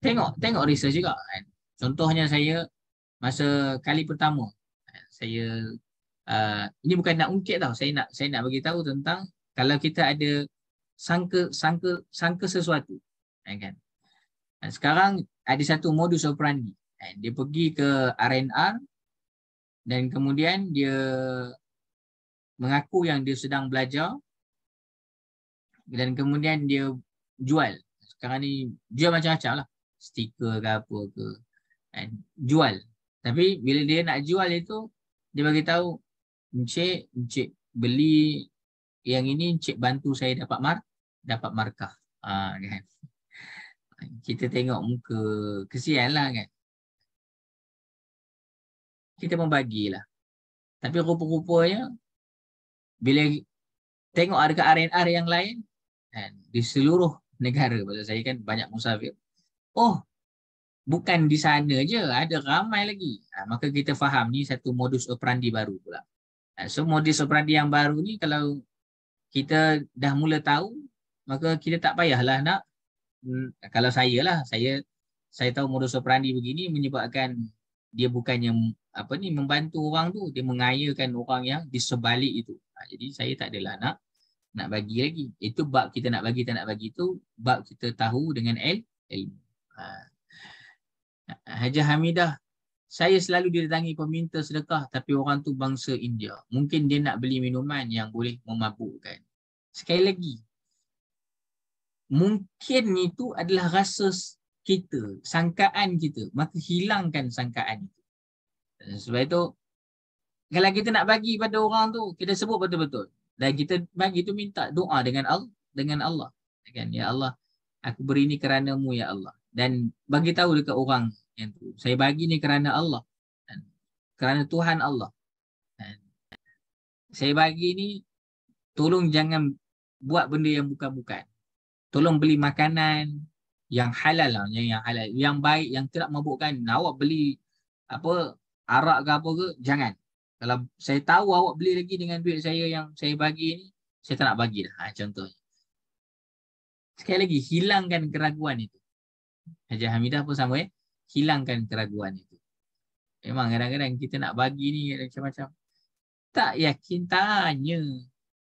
tengok tengok research juga kan. Contohnya saya masa kali pertama eh, saya uh, ini bukan nak ungkit tau. Saya nak saya nak bagi tahu tentang kalau kita ada sangka sangka sangka sesuatu eh, kan. Dan eh, sekarang ada satu modus operandi. Dia pergi ke RNR dan kemudian dia mengaku yang dia sedang belajar dan kemudian dia jual. Sekarang ni jual macam-macam lah. Stiker ke apa ke. And jual. Tapi bila dia nak jual itu, dia bagi tahu Encik, Encik beli yang ini Encik bantu saya dapat mark, dapat markah. Ha, kan? Kita tengok muka kesian lah kan. Kita pun bagilah. Tapi rupa-rupanya, bila tengok harga RNR yang lain, kan di seluruh negara pada saya kan banyak musafir oh bukan di sana je ada ramai lagi ha, maka kita faham ni satu modus operandi baru pula ha, so modus operandi yang baru ni kalau kita dah mula tahu maka kita tak payahlah nak mm, kalau saya lah saya saya tahu modus operandi begini menyebabkan dia bukannya apa ni membantu orang tu dia mengayakan orang yang di sebalik itu ha, jadi saya tak adalah nak nak bagi lagi. Itu bab kita nak bagi tak nak bagi tu bab kita tahu dengan el ilmu. Ha. Haji Hamidah, saya selalu didatangi peminta sedekah tapi orang tu bangsa India. Mungkin dia nak beli minuman yang boleh memabukkan. Sekali lagi, mungkin itu adalah rasa kita, sangkaan kita. Maka hilangkan sangkaan itu. Sebab itu, kalau kita nak bagi pada orang tu, kita sebut betul-betul dan kita bagi itu minta doa dengan Allah dengan Allah ya kan ya Allah aku beri ni kerana-Mu ya Allah dan bagi tahu dekat orang yang tu saya bagi ni kerana Allah dan kerana Tuhan Allah dan saya bagi ni tolong jangan buat benda yang bukan-bukan tolong beli makanan yang halal lah yang, yang halal yang baik yang tidak mabukkan awak beli apa arak ke apa ke jangan kalau saya tahu awak beli lagi dengan duit saya yang saya bagi ni, saya tak nak bagi lah. Ha, contoh. Sekali lagi, hilangkan keraguan itu. Haji Hamidah pun sama ya. Eh? Hilangkan keraguan itu. Memang kadang-kadang kita nak bagi ni macam-macam. Tak yakin, tanya.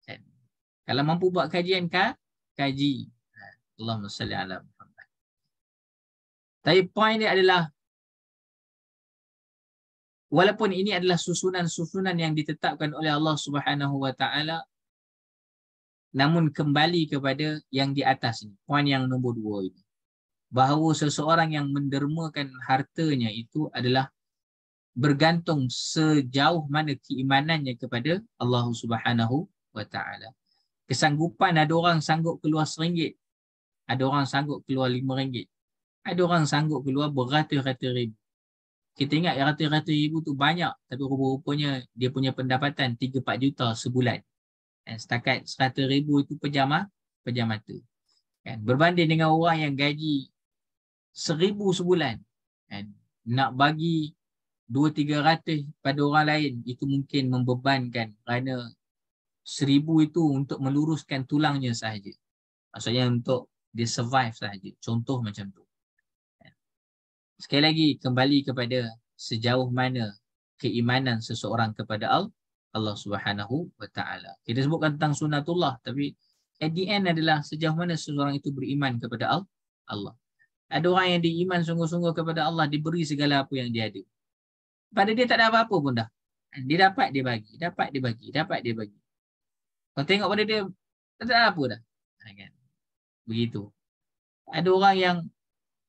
Kan? Kalau mampu buat kajian kah? Kaji. Allahumma salli ala Muhammad. Tapi point dia adalah walaupun ini adalah susunan-susunan yang ditetapkan oleh Allah Subhanahu wa taala namun kembali kepada yang di atas ini poin yang nombor dua ini bahawa seseorang yang mendermakan hartanya itu adalah bergantung sejauh mana keimanannya kepada Allah Subhanahu wa taala kesanggupan ada orang sanggup keluar seringgit ada orang sanggup keluar lima ringgit ada orang sanggup keluar beratus-ratus ribu kita ingat ratus-ratus ribu tu banyak tapi rupa-rupanya dia punya pendapatan 3-4 juta sebulan. Dan setakat 100 ribu itu pejama, ah, pejama tu. Kan? Berbanding dengan orang yang gaji 1000 sebulan kan? nak bagi 2-300 pada orang lain itu mungkin membebankan kerana 1000 itu untuk meluruskan tulangnya sahaja. Maksudnya untuk dia survive sahaja. Contoh macam tu. Sekali lagi kembali kepada sejauh mana keimanan seseorang kepada Allah Allah Subhanahu wa taala. Kita sebutkan tentang sunatullah, tapi at the end adalah sejauh mana seseorang itu beriman kepada Allah. Ada orang yang diiman sungguh-sungguh kepada Allah diberi segala apa yang dia ada. Pada dia tak ada apa-apa pun dah. Dia dapat dia bagi, dapat dia bagi, dapat dia bagi. Kau tengok pada dia tak ada apa dah. Ha, kan? Begitu. Ada orang yang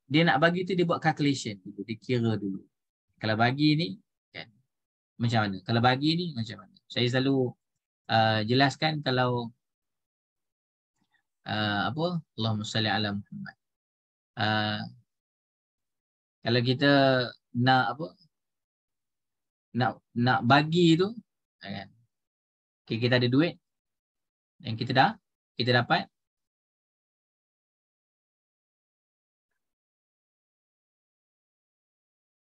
dia nak bagi tu dia buat calculation dulu dia kira dulu kalau bagi ni kan macam mana kalau bagi ni macam mana saya selalu uh, jelaskan kalau uh, apa Allahumma salli ala Muhammad uh, kalau kita nak apa nak nak bagi tu kan okay, kita ada duit yang kita dah kita dapat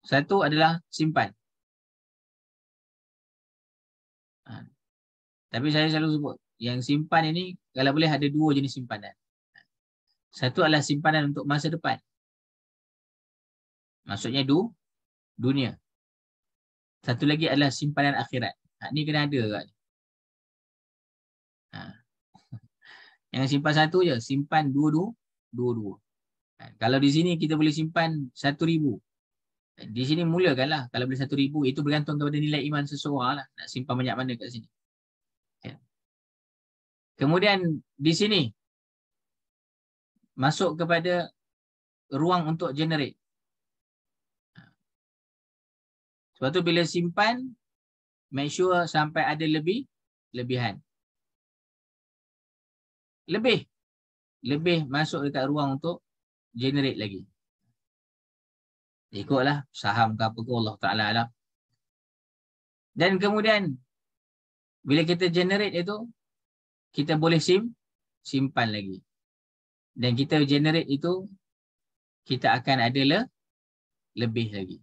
Satu adalah simpan. Ha. Tapi saya selalu sebut yang simpan ini kalau boleh ada dua jenis simpanan. Satu adalah simpanan untuk masa depan. Maksudnya du, dunia. Satu lagi adalah simpanan akhirat. Ha, ni kena ada Ha. Yang simpan satu je. Simpan dua-dua. Dua-dua. Ha. Kalau di sini kita boleh simpan satu ribu. Di sini mulakan lah. Kalau boleh satu ribu, itu bergantung kepada nilai iman seseorang lah. Nak simpan banyak mana kat sini. Ya. Kemudian di sini, masuk kepada ruang untuk generate. Ha. Sebab tu bila simpan, make sure sampai ada lebih, lebihan. Lebih. Lebih masuk dekat ruang untuk generate lagi. Ikutlah saham ke apa ke Allah Ta'ala lah. Dan kemudian bila kita generate itu kita boleh sim simpan lagi. Dan kita generate itu kita akan ada le lebih lagi.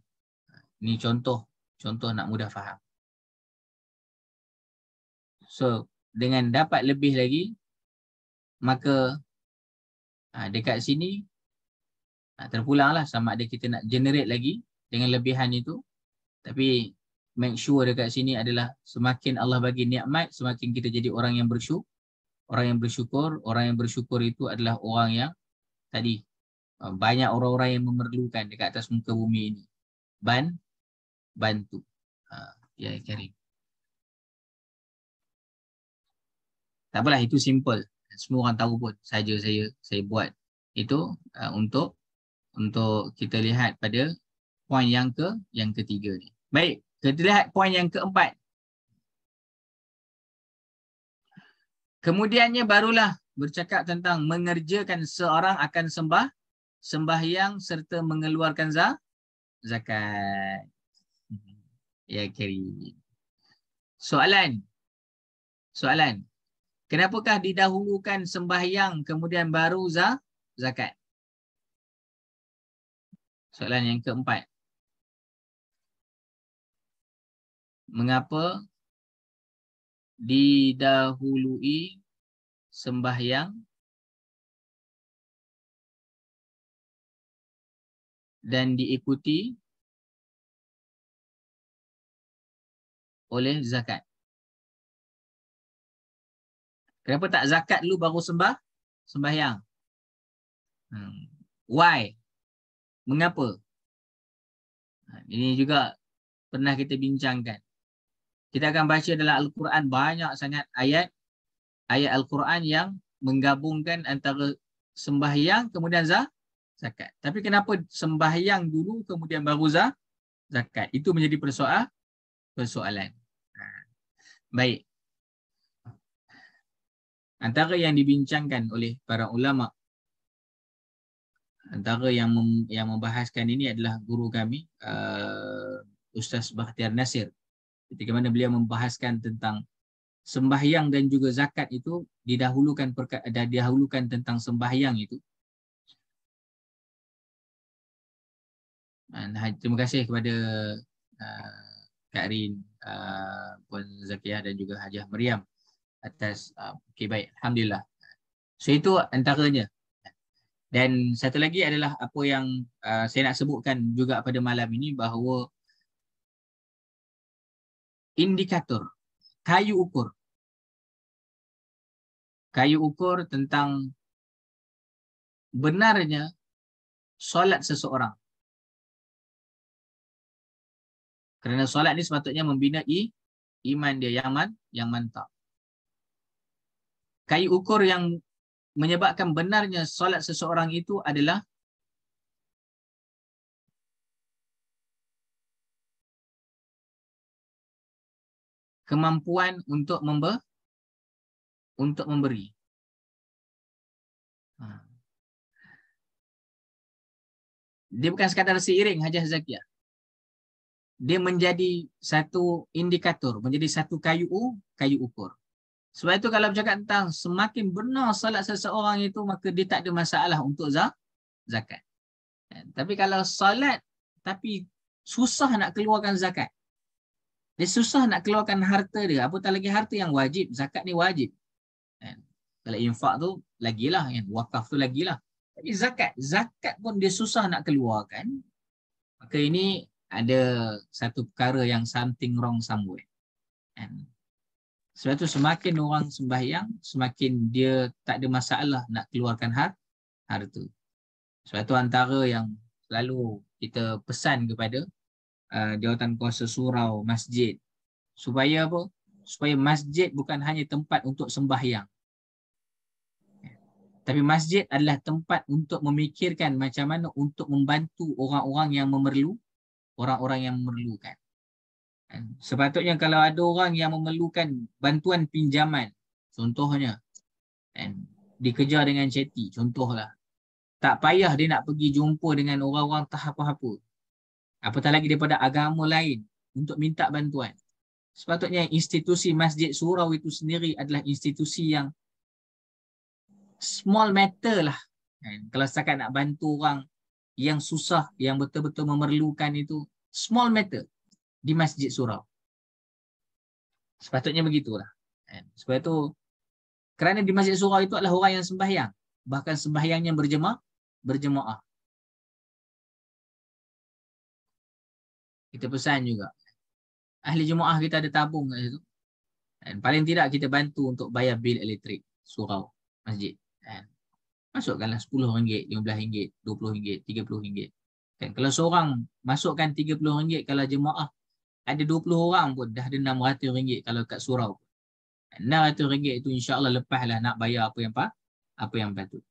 Ini contoh. Contoh nak mudah faham. So dengan dapat lebih lagi maka ha, dekat sini Ha, terpulang lah sama ada kita nak generate lagi dengan lebihan itu. Tapi make sure dekat sini adalah semakin Allah bagi nikmat, semakin kita jadi orang yang bersyukur. Orang yang bersyukur, orang yang bersyukur itu adalah orang yang tadi uh, banyak orang-orang yang memerlukan dekat atas muka bumi ini. Ban, bantu. Uh, ya, Karim. Tak apalah, itu simple. Semua orang tahu pun saja saya saya buat. Itu uh, untuk untuk kita lihat pada poin yang ke yang ketiga ni. Baik, kita lihat poin yang keempat. Kemudiannya barulah bercakap tentang mengerjakan seorang akan sembah sembahyang serta mengeluarkan za, zakat. Ya, Kerry. Soalan. Soalan. Kenapakah didahulukan sembahyang kemudian baru za, zakat? Soalan yang keempat. Mengapa didahului sembahyang dan diikuti oleh zakat? Kenapa tak zakat dulu baru sembah? Sembahyang. Hmm. Why? Mengapa? Ha, ini juga pernah kita bincangkan. Kita akan baca dalam Al-Quran banyak sangat ayat ayat Al-Quran yang menggabungkan antara sembahyang kemudian zah, zakat. Tapi kenapa sembahyang dulu kemudian baru zah, zakat? Itu menjadi persoal, persoalan. Ha, baik. Antara yang dibincangkan oleh para ulama' antara yang mem, yang membahaskan ini adalah guru kami uh, Ustaz Bakhtiar Nasir ketika mana beliau membahaskan tentang sembahyang dan juga zakat itu didahulukan perka, didahulukan tentang sembahyang itu dan terima kasih kepada uh, Kak Rin uh, Puan Zakiah dan juga Hajah Meriam atas uh, okay, baik alhamdulillah so itu antaranya dan satu lagi adalah apa yang uh, saya nak sebutkan juga pada malam ini bahawa indikator, kayu ukur. Kayu ukur tentang benarnya solat seseorang. Kerana solat ni sepatutnya membina i, iman dia yang, man, yang mantap. Kayu ukur yang menyebabkan benarnya solat seseorang itu adalah kemampuan untuk membe untuk memberi. Ha. Dia bukan sekadar seiring Haji Zakiyah. Dia menjadi satu indikator, menjadi satu kayu kayu ukur. Sebab itu kalau bercakap tentang semakin benar salat seseorang itu maka dia tak ada masalah untuk zakat. Ya, tapi kalau salat tapi susah nak keluarkan zakat. Dia susah nak keluarkan harta dia. Apatah lagi harta yang wajib. Zakat ni wajib. Ya, kalau infak tu lagilah. Wakaf tu lagilah. Tapi zakat. Zakat pun dia susah nak keluarkan. Maka ini ada satu perkara yang something wrong somewhere. And ya, sebab tu semakin orang sembahyang, semakin dia tak ada masalah nak keluarkan har har tu. Sebab tu antara yang selalu kita pesan kepada uh, jawatan kuasa surau masjid. Supaya apa? Supaya masjid bukan hanya tempat untuk sembahyang. Tapi masjid adalah tempat untuk memikirkan macam mana untuk membantu orang-orang yang memerlu, orang-orang yang memerlukan. Sepatutnya kalau ada orang yang memerlukan bantuan pinjaman, contohnya, kan, dikejar dengan chatty, contohlah. Tak payah dia nak pergi jumpa dengan orang-orang tak apa-apa. Apatah lagi daripada agama lain untuk minta bantuan. Sepatutnya institusi masjid surau itu sendiri adalah institusi yang small matter lah. Kan. Kalau setakat nak bantu orang yang susah, yang betul-betul memerlukan itu, small matter di masjid surau. Sepatutnya begitulah. Kan? Sebab itu, kerana di masjid surau itu adalah orang yang sembahyang. Bahkan sembahyangnya berjemaah. berjemaah. Kita pesan juga. Ahli jemaah kita ada tabung kat situ. Dan paling tidak kita bantu untuk bayar bil elektrik surau masjid. Dan masukkanlah RM10, RM15, RM20, RM30. Kan? Kalau seorang masukkan RM30 kalau jemaah ada 20 orang pun dah ada RM600 kalau kat surau. RM600 itu insyaAllah lepas lah nak bayar apa yang apa, apa yang patut.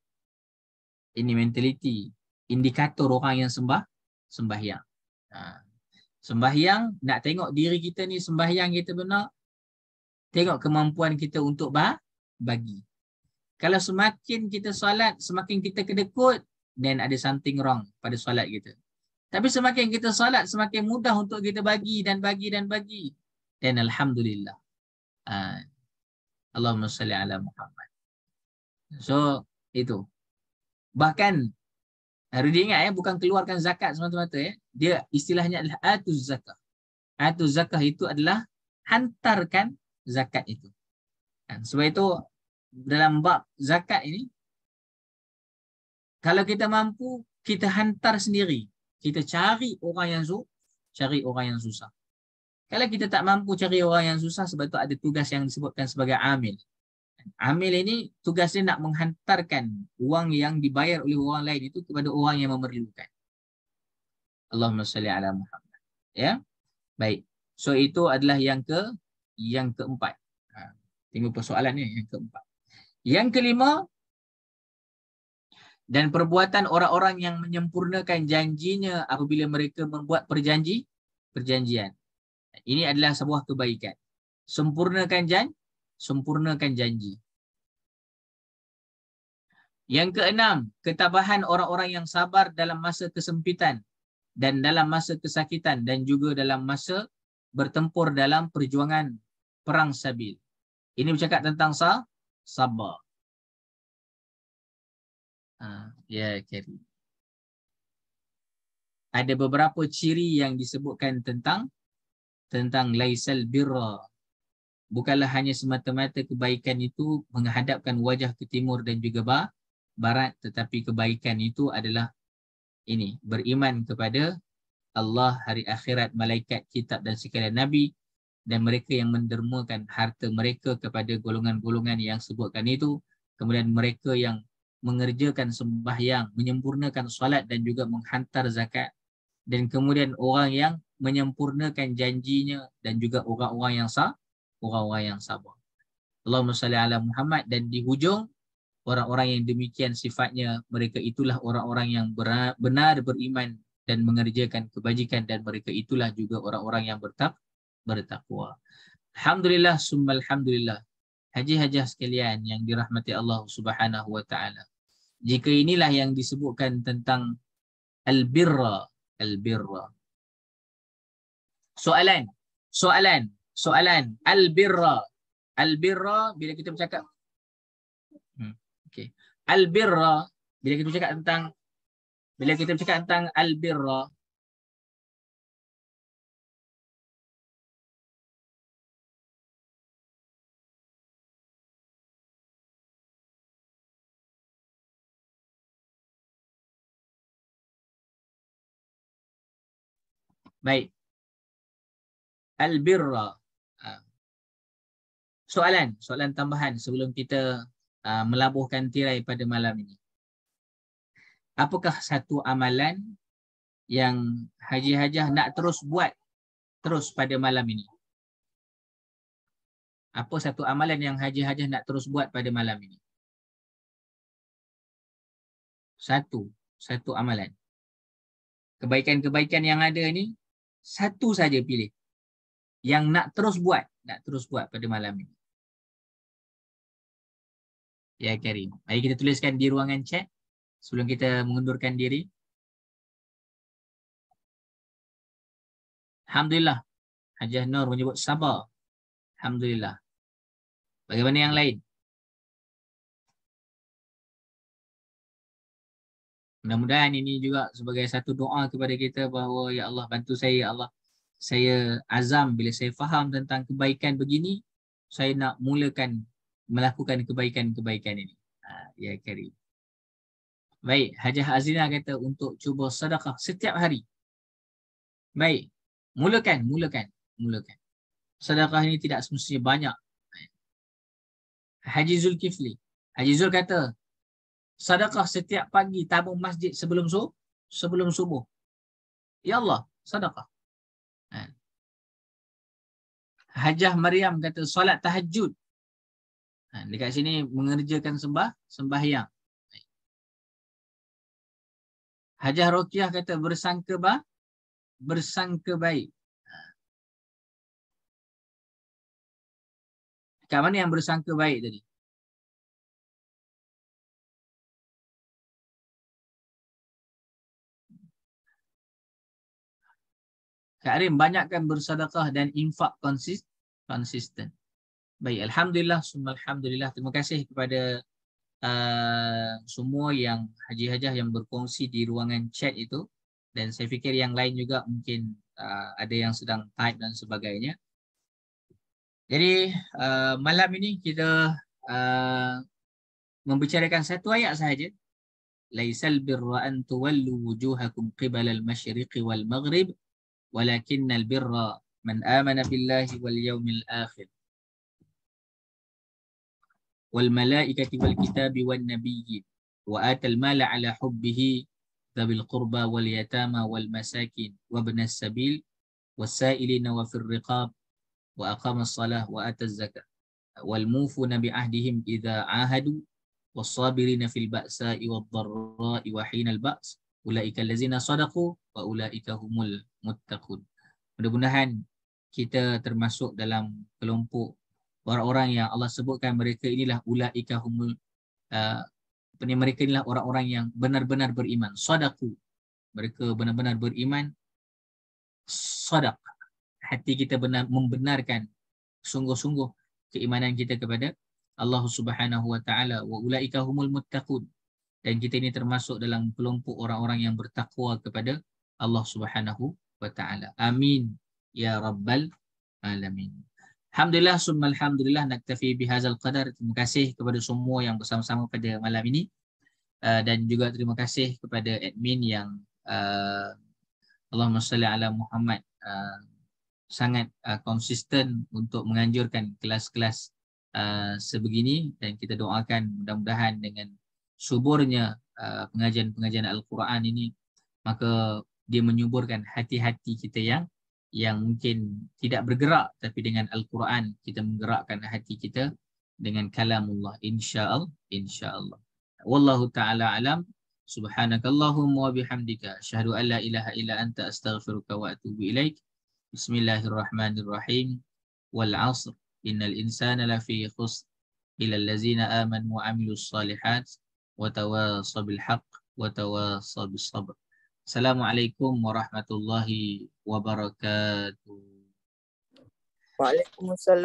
Ini mentaliti. Indikator orang yang sembah, sembahyang. Ha. Sembahyang, nak tengok diri kita ni sembahyang kita benar. Tengok kemampuan kita untuk bah, bagi. Kalau semakin kita solat, semakin kita kedekut, then ada something wrong pada solat kita. Tapi semakin kita salat, semakin mudah untuk kita bagi dan bagi dan bagi. Dan Alhamdulillah. Ah, Allahumma salli ala Muhammad. So, itu. Bahkan, harus diingat ya, bukan keluarkan zakat semata-mata ya. Dia istilahnya adalah atuz zakah. Atuz zakah itu adalah hantarkan zakat itu. Dan ah, sebab itu, dalam bab zakat ini, kalau kita mampu, kita hantar sendiri kita cari orang yang su cari orang yang susah. Kalau kita tak mampu cari orang yang susah sebab tu ada tugas yang disebutkan sebagai amil. Amil ini tugasnya nak menghantarkan wang yang dibayar oleh orang lain itu kepada orang yang memerlukan. Allahumma salli ala Muhammad. Ya. Baik. So itu adalah yang ke yang keempat. Ha, tengok persoalan ni yang keempat. Yang kelima dan perbuatan orang-orang yang menyempurnakan janjinya apabila mereka membuat perjanji perjanjian ini adalah sebuah kebaikan sempurnakan jan sempurnakan janji yang keenam ketabahan orang-orang yang sabar dalam masa kesempitan dan dalam masa kesakitan dan juga dalam masa bertempur dalam perjuangan perang sabil ini bercakap tentang sabar Ah, ya, Kerry. Ada beberapa ciri yang disebutkan tentang tentang laisal birra. Bukanlah hanya semata-mata kebaikan itu menghadapkan wajah ke timur dan juga bar, barat tetapi kebaikan itu adalah ini beriman kepada Allah hari akhirat malaikat kitab dan sekalian nabi dan mereka yang mendermakan harta mereka kepada golongan-golongan yang sebutkan itu kemudian mereka yang mengerjakan sembahyang, menyempurnakan solat dan juga menghantar zakat. Dan kemudian orang yang menyempurnakan janjinya dan juga orang-orang yang sah, orang-orang yang sabar. Allahumma salli ala Muhammad dan di hujung orang-orang yang demikian sifatnya mereka itulah orang-orang yang benar beriman dan mengerjakan kebajikan dan mereka itulah juga orang-orang yang bertak bertakwa. Alhamdulillah summa alhamdulillah. Haji-haji sekalian yang dirahmati Allah Subhanahu wa taala jika inilah yang disebutkan tentang al-birra al soalan soalan soalan al-birra al-birra bila kita bercakap hmm okey al-birra bila kita bercakap tentang bila kita bercakap tentang al-birra Baik. Al-birra. Ah. Soalan. Soalan tambahan sebelum kita ah, melabuhkan tirai pada malam ini. Apakah satu amalan yang haji-hajah nak terus buat terus pada malam ini? Apa satu amalan yang haji-hajah nak terus buat pada malam ini? Satu. Satu amalan. Kebaikan-kebaikan yang ada ni satu saja pilih yang nak terus buat, nak terus buat pada malam ini. Ya Karim, mari kita tuliskan di ruangan chat sebelum kita mengundurkan diri. Alhamdulillah. Hajah Nur menyebut sabar. Alhamdulillah. Bagaimana yang lain? Mudah-mudahan ini juga sebagai satu doa kepada kita bahawa Ya Allah bantu saya Ya Allah saya azam bila saya faham tentang kebaikan begini saya nak mulakan melakukan kebaikan-kebaikan ini. Ha, ya Karim. Baik, Hajah Azina kata untuk cuba sedekah setiap hari. Baik, mulakan, mulakan, mulakan. Sedekah ini tidak semestinya banyak. Haji Zulkifli. Haji Zul kata, sedekah setiap pagi tabung masjid sebelum subuh sebelum subuh ya Allah sedekah ha. Hajah Maryam kata solat tahajud. Ha, dekat sini mengerjakan sembah sembahyang. Hajah Rokiah kata bersangka baik. Bersangka baik. Ha. Kat mana yang bersangka baik tadi? Karim banyakkan bersedekah dan infak konsist konsisten. Baik, alhamdulillah, alhamdulillah. Terima kasih kepada uh, semua yang Haji Hajah yang berkongsi di ruangan chat itu dan saya fikir yang lain juga mungkin uh, ada yang sedang type dan sebagainya. Jadi, uh, malam ini kita uh, membicarakan satu ayat sahaja. Laisal birra an tuwallu wujuhakum qibala al-masyriqi wal-maghrib ولكن البر من آمن بالله واليوم الآخر والملائكة والكتاب والنبي وآتى المال على حبه ذوي القربى واليتامى والمساكين وابن السبيل والسائلين وفي الرقاب وأقام الصلاة وآتى الزكاة والموفون بعهدهم إذا عاهدوا والصابرين في البأساء والضراء وحين البأس ulaika allazina sadaqu wa ulaika humul muttaqun. Mudah-mudahan kita termasuk dalam kelompok orang-orang yang Allah sebutkan mereka inilah ulaika humul uh, mereka inilah orang-orang yang benar-benar beriman. Sadaqu. Mereka benar-benar beriman. Sadaq. Hati kita benar membenarkan sungguh-sungguh keimanan kita kepada Allah Subhanahu wa taala wa ulaika humul muttaqun dan kita ini termasuk dalam kelompok orang-orang yang bertakwa kepada Allah Subhanahu wa taala. Amin ya rabbal alamin. Alhamdulillah summa alhamdulillah naktafi bihazal qadar. Terima kasih kepada semua yang bersama-sama pada malam ini. Uh, dan juga terima kasih kepada admin yang uh, Allahumma salli ala Muhammad uh, sangat uh, konsisten untuk menganjurkan kelas-kelas uh, sebegini dan kita doakan mudah-mudahan dengan suburnya uh, pengajian-pengajian uh, Al-Quran ini maka dia menyuburkan hati-hati kita yang yang mungkin tidak bergerak tapi dengan Al-Quran kita menggerakkan hati kita dengan kalamullah insya-Allah wallahu taala alam subhanakallahumma wa bihamdika syahdu alla ilaha illa anta astaghfiruka wa atubu ilaik bismillahirrahmanirrahim wal 'asr innal insana lafi khusr ila allazina amanu wa 'amilus salihat watawasabil haq watawasabil sabr. Assalamualaikum warahmatullahi wabarakatuh. Waalaikumsalam.